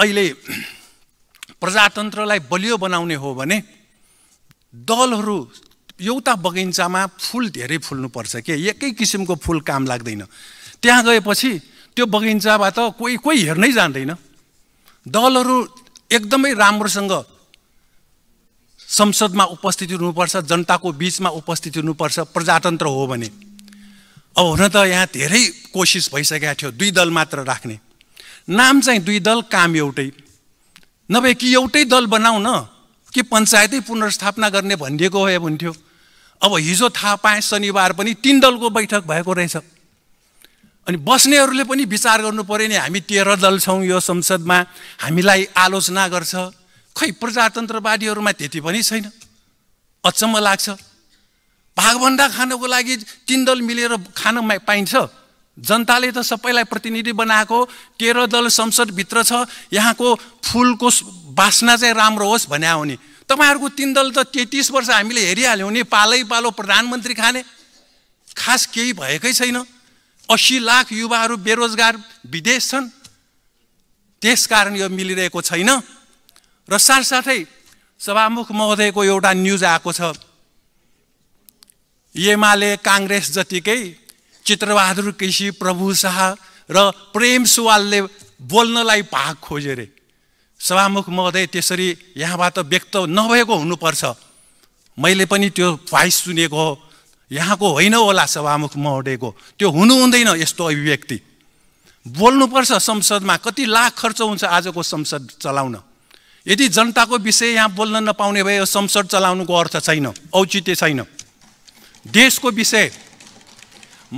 अहिले प्रजातन्त्रलाई बलियो बनाउने हो भने दलहरू एउटा बगैँचामा फुल धेरै फुल्नुपर्छ के एकै किसिमको फुल काम लाग्दैन त्यहाँ गएपछि त्यो बगैँचाबाट कोही कोही हेर्नै जाँदैन दलहरू एकदमै राम्रोसँग संसदमा उपस्थित हुनुपर्छ जनताको बिचमा उपस्थित हुनुपर्छ प्रजातन्त्र हो भने अब हुन त यहाँ धेरै कोसिस भइसकेको थियो दुई दल मात्र राख्ने नाम चाहिँ दुई दल काम एउटै नभए कि एउटै दल बनाऊ न कि पञ्चायतै पुनर्स्थापना गर्ने भनिदिएको भए हुन्थ्यो अब हिजो थाहा पाएँ शनिबार पनि तिन दलको बैठक भएको रहेछ अनि बस्नेहरूले पनि विचार गर्नु पऱ्यो नि हामी तेह्र दल छौँ यो संसदमा हामीलाई आलोचना गर्छ खै प्रजातन्त्रवादीहरूमा त्यति पनि छैन अचम्म लाग्छ भागभन्दा खानको लागि तिन दल मिलेर खान पाइन्छ जनताले त सबैलाई प्रतिनिधि बनाएको तेह्र दल संसदभित्र छ यहाँको फुलको बासना चाहिँ राम्रो होस् भने हो नि तपाईँहरूको तिन दल त तेत्तिस वर्ष हामीले हेरिहाल्यौँ नि पालै पालो प्रधानमन्त्री खाने खास केही भएकै छैन अस्सी लाख युवाहरू बेरोजगार विदेश छन् त्यसकारण यो मिलिरहेको छैन र साथसाथै सभामुख महोदयको एउटा न्युज आएको छ एमाले काङ्ग्रेस जतिकै चित्रबहादुर केसी प्रभु शाह र प्रेम सुवालले बोल्नलाई भाग खोजे रे सभामुख महोदय त्यसरी यहाँबाट व्यक्त नभएको हुनुपर्छ मैले पनि त्यो भाइस सुनेको हो यहाँको होइन होला सभामुख महोदयको त्यो हुनु हुँदैन यस्तो अभिव्यक्ति बोल्नुपर्छ संसदमा कति लाख खर्च हुन्छ आजको संसद चलाउन यदि जनताको विषय यहाँ बोल्न नपाउने भए यो संसद चलाउनुको अर्थ छैन औचित्य छैन देशको विषय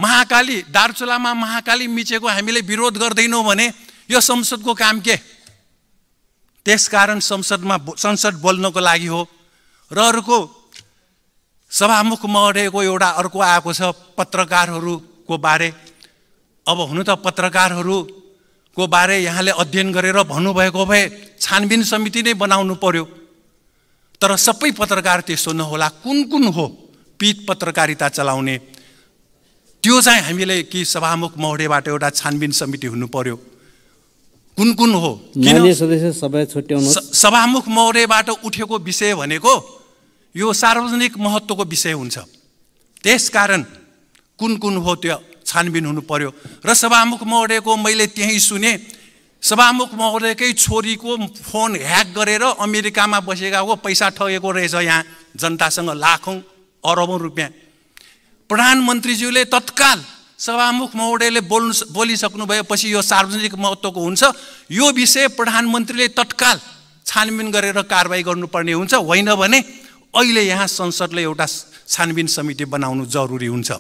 महाकाली दार्चुलामा महाकाली मिचेको हामीले विरोध गर्दैनौँ भने यो संसदको काम के त्यसकारण संसदमा संसद बोल्नको लागि हो र अर्को सभामुख महोदयको एउटा अर्को आएको छ पत्रकारहरूको बारे अब हुनु त पत्रकारहरूको बारे यहाँले अध्ययन गरेर भन्नुभएको भए छानबिन समिति नै बनाउनु पर्यो तर सबै पत्रकार त्यस्तो नहोला कुन कुन हो पित पत्रकारिता चलाउने त्यो चाहिँ हामीले कि सभामुख महोडेबाट एउटा छानबिन समिति हुनु पर्यो कुन कुन हो सभामुख महोडेबाट उठेको विषय भनेको यो सार्वजनिक महत्त्वको विषय हुन्छ त्यसकारण कुन कुन हो त्यो छानबिन हुनु पर्यो र सभामुख महोडेको मैले त्यहीँ सुने सभामुख मौर्यकै छोरीको फोन ह्याक गरेर अमेरिकामा बसेका हो पैसा ठगेको रहेछ यहाँ जनतासँग लाखौँ अरबौँ रुपियाँ प्रधानमन्त्रीज्यूले तत्काल सभामुख मौडेले बोल्नु भएपछि यो सार्वजनिक महत्त्वको हुन्छ यो विषय प्रधानमन्त्रीले तत्काल छानबिन गरेर कारवाही गर्नुपर्ने हुन्छ होइन भने अहिले यहाँ संसदले एउटा छानबिन समिति बनाउनु जरुरी हुन्छ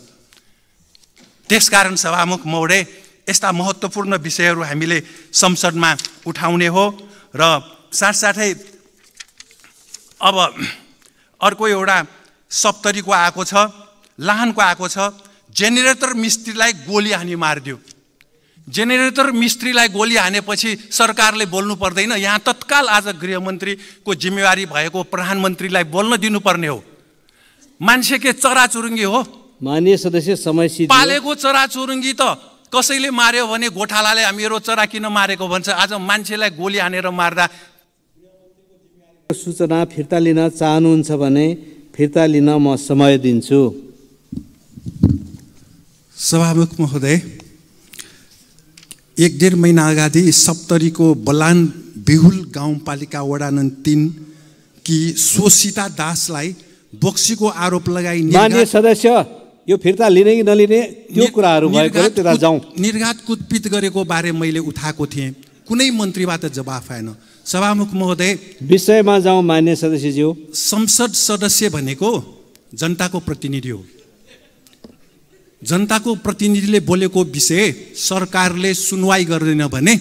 त्यसकारण सभामुख मौडे यस्ता महत्त्वपूर्ण विषयहरू हामीले संसदमा उठाउने हो र साथसाथै अब अर्को एउटा सप्तरीको आएको छ लाहानको आएको छ जेनेरेटर मिस्त्रीलाई गोली हानी मारिदियो जेनेरेटर मिस्त्रीलाई गोली हानेपछि सरकारले बोल्नु पर्दैन यहाँ तत्काल आज गृहमन्त्रीको जिम्मेवारी भएको प्रधानमन्त्रीलाई बोल्न दिनुपर्ने हो मान्छे के चराचुरुङ्गी हो मान्य सदस्य समय पालेको चराचुरुङ्गी त कसैले मार्यो भने गोठालाले मेरो चरा किन मारेको भन्छ आज मान्छेलाई गोली हानेर मार्दा सूचना फिर्ता लिन चाहनुहुन्छ भने फिर्ता लिन म समय दिन्छु सभामुख महोदय एक डेढ महिना अगाडि सप्तरीको बलान बिहुल गाउँपालिका वडा नम्बर तिन कि सोसिता दासलाई बोक्सीको आरोप लगाई मान्य सदस्य यो फिर्ता लिने कि नलिने त्यो कुराहरू भएको जाउँ निर्घात कुदपित गरेको बारे मैले उठाएको थिएँ कुनै मन्त्रीबाट जवाफ आएन सभामुख महोदय विषयमा जाउँ मान्य सदस्यज्यू संसद सदस्य भनेको जनताको प्रतिनिधि हो जनताको प्रतिनिधिले बोलेको विषय सरकारले सुनवाई गर्दैन भने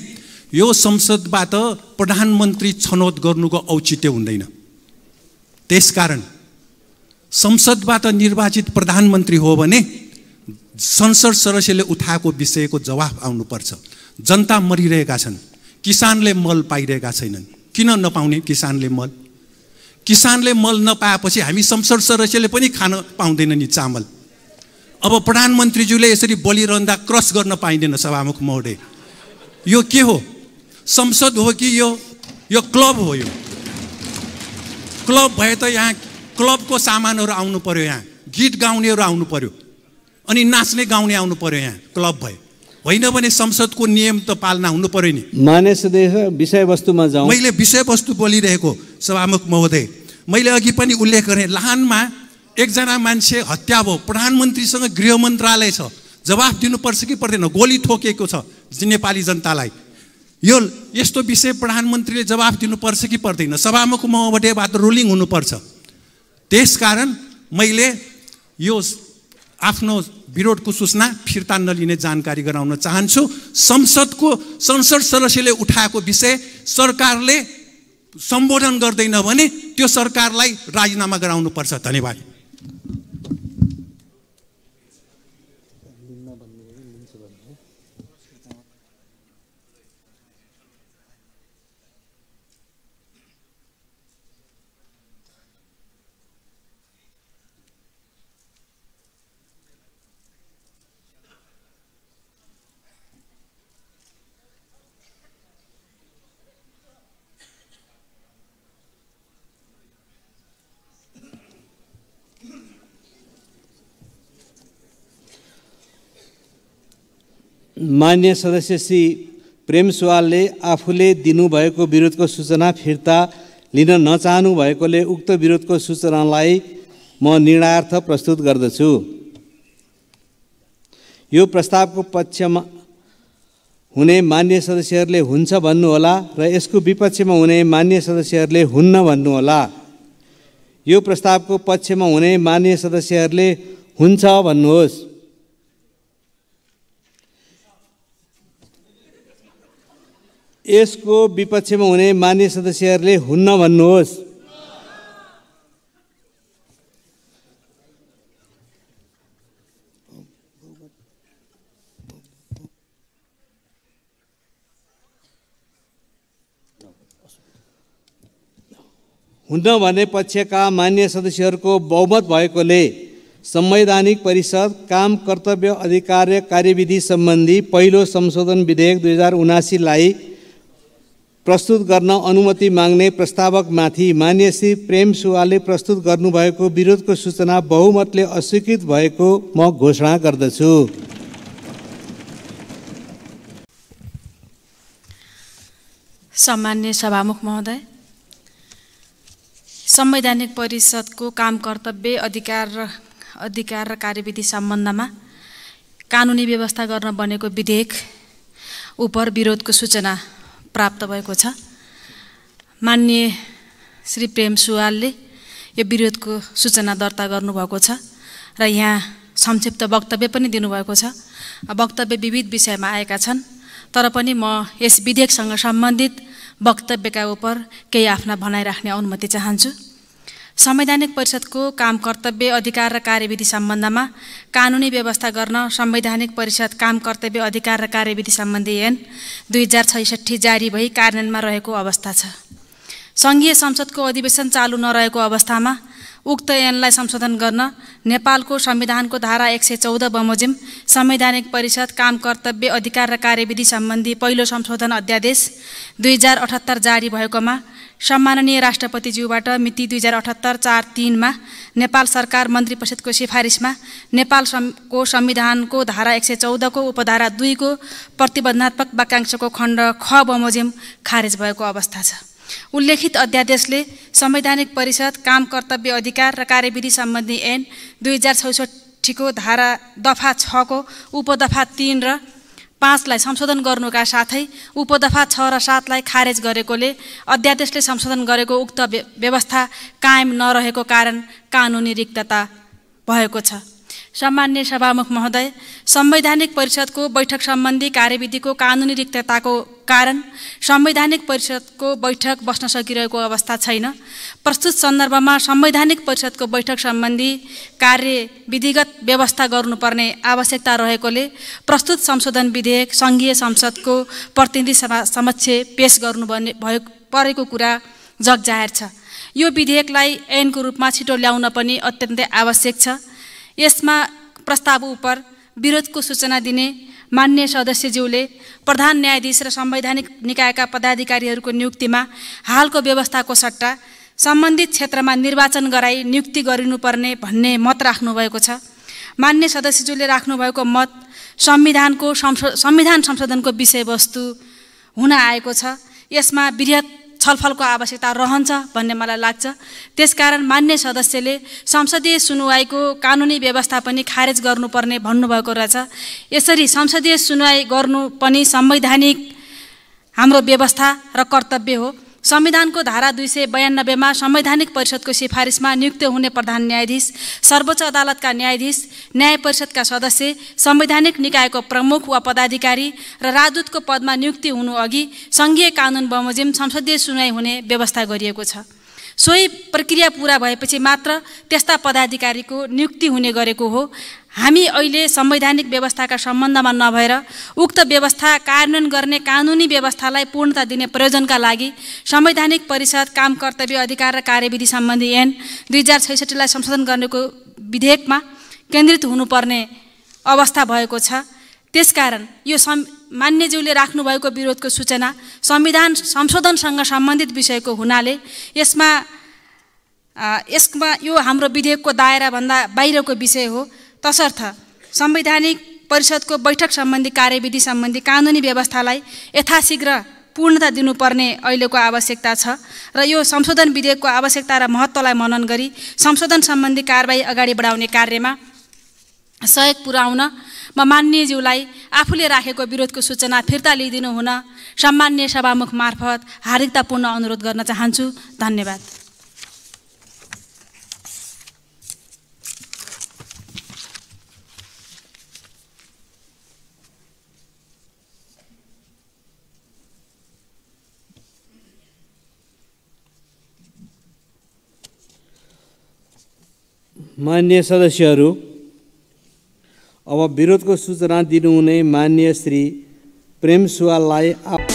यो संसदबाट प्रधानमन्त्री छनौट गर्नुको औचित्य हुँदैन त्यसकारण संसदबाट निर्वाचित प्रधानमन्त्री हो भने संसद सदस्यले उठाएको विषयको जवाफ आउनुपर्छ जनता मरिरहेका छन् किसानले मल पाइरहेका छैनन् किन नपाउने किसानले मल किसानले मल नपाएपछि हामी संसद सदस्यले पनि खान पाउँदैन नि चामल अब प्रधानमन्त्रीज्यूले यसरी बोलिरहँदा क्रस गर्न पाइँदैन सभामुख महोदय यो के हो संसद हो कि यो यो क्लब हो यो क्लब भए त यहाँ क्लबको सामानहरू आउनु पर्यो यहाँ गीत गाउनेहरू आउनु पर्यो अनि नाच्ने गाउने आउनु पर्यो यहाँ क्लब भए होइन भने संसदको नियम त पालना हुनु पऱ्यो नि विषयवस्तुमा जाउँ मैले विषयवस्तु बोलिरहेको सभामुख महोदय मैले अघि पनि उल्लेख गरेँ लाहानमा एकजना मान्छे हत्या भयो प्रधानमन्त्रीसँग गृह मन्त्रालय छ जवाफ दिनुपर्छ कि पर्दैन गोली ठोकेको छ नेपाली जनतालाई यो यस्तो विषय प्रधानमन्त्रीले जवाफ दिनुपर्छ कि पर्दैन सभामुख मबाट रुलिङ हुनुपर्छ त्यसकारण मैले यो आफ्नो विरोधको सूचना फिर्ता नलिने जानकारी गराउन चाहन्छु संसदको संसद सदस्यले उठाएको विषय सरकारले सम्बोधन गर्दैन भने त्यो सरकारलाई राजीनामा गराउनुपर्छ धन्यवाद मान्य सदस्य श्री प्रेम सुवालले आफूले दिनुभएको विरोधको सूचना फिर्ता लिन नचाहनु भएकोले उक्त विरोधको सूचनालाई म निर्णार्थ प्रस्तुत गर्दछु यो प्रस्तावको पक्षमा हुने मान्य सदस्यहरूले हुन्छ भन्नुहोला र यसको विपक्षमा हुने मान्य सदस्यहरूले हुन्न भन्नुहोला यो प्रस्तावको पक्षमा हुने मान्य सदस्यहरूले हुन्छ भन्नुहोस् यसको विपक्षमा हुने मान्य सदस्यहरूले हुन्न भन्नुहोस् हुन्न भने पक्षका मान्य सदस्यहरूको बहुमत भएकोले संवैधानिक परिषद काम कर्तव्य अधिकार कार्यविधि सम्बन्धी पहिलो संशोधन विधेयक दुई हजार उनासीलाई प्रस्तुत गर्न अनुमति माग्ने प्रस्तावकमाथि मान्य श्री प्रेम सुवालले प्रस्तुत गर्नुभएको विरोधको सूचना बहुमतले अस्वीकृत भएको म घोषणा गर्दछु सम्मान्य सभामुख महोदय संवैधानिक परिषदको काम कर्तव्य अधिकार र अधिकार र कार्यविधि सम्बन्धमा कानुनी व्यवस्था गर्न बनेको विधेयक उप विरोधको सूचना प्राप्त भएको छ मान्य श्री प्रेम सुवालले यो विरोधको सूचना दर्ता गर्नुभएको छ र यहाँ संक्षिप्त वक्तव्य पनि दिनुभएको छ वक्तव्य विविध विषयमा आएका छन् तर पनि म यस विधेयकसँग सम्बन्धित वक्तव्यका उप केही आफ्ना भनाइ राख्ने अनुमति चाहन्छु संवैधानिक परिषदको काम कर्तव्य अधिकार र कार्यविधि सम्बन्धमा कानुनी व्यवस्था गर्न संवैधानिक परिषद काम कर्तव्य अधिकार र कार्यविधि सम्बन्धी ऐन दुई हजार छैसठी जारी भई कार्यान्वयनमा रहेको अवस्था छ सङ्घीय संसदको अधिवेशन चालु नरहेको अवस्थामा उक्त ऐनलाई संशोधन गर्न नेपालको संविधानको धारा एक सय चौध बमोजिम संवैधानिक परिषद काम कर्तव्य अधिकार र कार्यविधि सम्बन्धी पहिलो संशोधन अध्यादेश दुई हजार अठहत्तर जारी भएकोमा सम्माननीय राष्ट्रपतिज्यूबाट मिति दुई हजार अठहत्तर चार तिनमा नेपाल सरकार मन्त्री परिषदको सिफारिसमा नेपालको संविधानको धारा एक सय चौधको उपधारा दुईको प्रतिबन्धात्मक वाक्यांशको खण्ड ख बमोजिम खारेज भएको अवस्था छ उल्लेखित अध्यादेशले संवैधानिक परिषद काम कर्तव्य अधिकार र कार्यविधि सम्बन्धी ऐन दुई हजार छैसठीको धारा दफा छको उपदफा तिन र पाँचलाई संशोधन गर्नुका साथै उपदफा छ र सातलाई खारेज गरेकोले अध्यादेशले संशोधन गरेको उक्त व्यवस्था कायम नरहेको कारण कानुनी रिक्तता भएको छ सामान्य सभामुख महोदय संवैधानिक परिषदको बैठक सम्बन्धी कार्यविधिको कानुनी रिक्तताको कारण संवैधानिक परिषदको बैठक बस्न सकिरहेको अवस्था छैन प्रस्तुत सन्दर्भमा संवैधानिक परिषदको बैठक सम्बन्धी कार्यविधिगत व्यवस्था गर्नुपर्ने आवश्यकता रहेकोले प्रस्तुत संशोधन विधेयक सङ्घीय संसदको प्रतिनिधि सभा समक्ष पेस गर्नुपर्ने भयो परेको कुरा जग जाहेर छ यो विधेयकलाई ऐनको रूपमा छिटो ल्याउन पनि अत्यन्तै आवश्यक छ यसमा प्रस्ताव उपर विरोधको सूचना दिने मान्य सदस्यज्यूले प्रधान न्यायाधीश र संवैधानिक निकायका पदाधिकारीहरूको नियुक्तिमा हालको व्यवस्थाको सट्टा सम्बन्धित क्षेत्रमा निर्वाचन गराई नियुक्ति गरिनुपर्ने भन्ने मत राख्नुभएको छ मान्य सदस्यज्यूले राख्नुभएको मत संविधानको संशो संविधान संशोधनको विषयवस्तु हुन आएको छ यसमा वृहत छलफलको आवश्यकता रहन्छ भन्ने मलाई लाग्छ त्यसकारण मान्य सदस्यले संसदीय सुनवाईको कानुनी व्यवस्था पनि खारेज गर्नुपर्ने भन्नुभएको रहेछ यसरी संसदीय सुनवाई गर्नु पनि संवैधानिक हाम्रो व्यवस्था र कर्तव्य हो संविधानको धारा दुई सय बयानब्बेमा संवैधानिक परिषदको सिफारिसमा नियुक्त हुने प्रधान न्यायाधीश सर्वोच्च अदालतका न्यायाधीश न्याय परिषदका सदस्य संवैधानिक निकायको प्रमुख वा पदाधिकारी र राजदूतको पदमा नियुक्ति हुनु अघि सङ्घीय कानुन बमोजिम संसदीय सुनाइ हुने व्यवस्था गरिएको छ सोही प्रक्रिया पुरा भएपछि मात्र त्यस्ता पदाधिकारीको नियुक्ति हुने गरेको हो हामी अहिले संवैधानिक व्यवस्थाका सम्बन्धमा नभएर उक्त व्यवस्था कार्यान्वयन गर्ने कानुनी व्यवस्थालाई पूर्णता दिने प्रयोजनका लागि संवैधानिक परिषद काम कर्तव्य अधिकार र कार्यविधि सम्बन्धी ऐन दुई हजार छैसठीलाई संशोधन गर्नेको विधेयकमा केन्द्रित हुनुपर्ने अवस्था भएको छ त्यसकारण यो सम् मान्यज्यूले राख्नुभएको विरोधको सूचना संविधान संशोधनसँग सम्बन्धित विषयको हुनाले यसमा यसमा यो हाम्रो विधेयकको दायराभन्दा बाहिरको विषय हो तसर्थ संवैधानिक परिषदको बैठक सम्बन्धी कार्यविधि सम्बन्धी कानुनी व्यवस्थालाई यथाशीघ्र पूर्णता दिनुपर्ने अहिलेको आवश्यकता छ र यो संशोधन विधेयकको आवश्यकता र महत्त्वलाई मनन गरी संशोधन सम्बन्धी कारवाही अगाडि बढाउने कार्यमा सहयोग पुर्याउन म मान्यज्यूलाई आफूले राखेको विरोधको सूचना फिर्ता लिइदिनु हुन सम्मान्य सभामुख मार्फत हार्दिकतापूर्ण अनुरोध गर्न चाहन्छु धन्यवाद मान्य सदस्यहरू अब विरोधको सूचना दिनुहुने मान्य श्री प्रेमसुवाललाई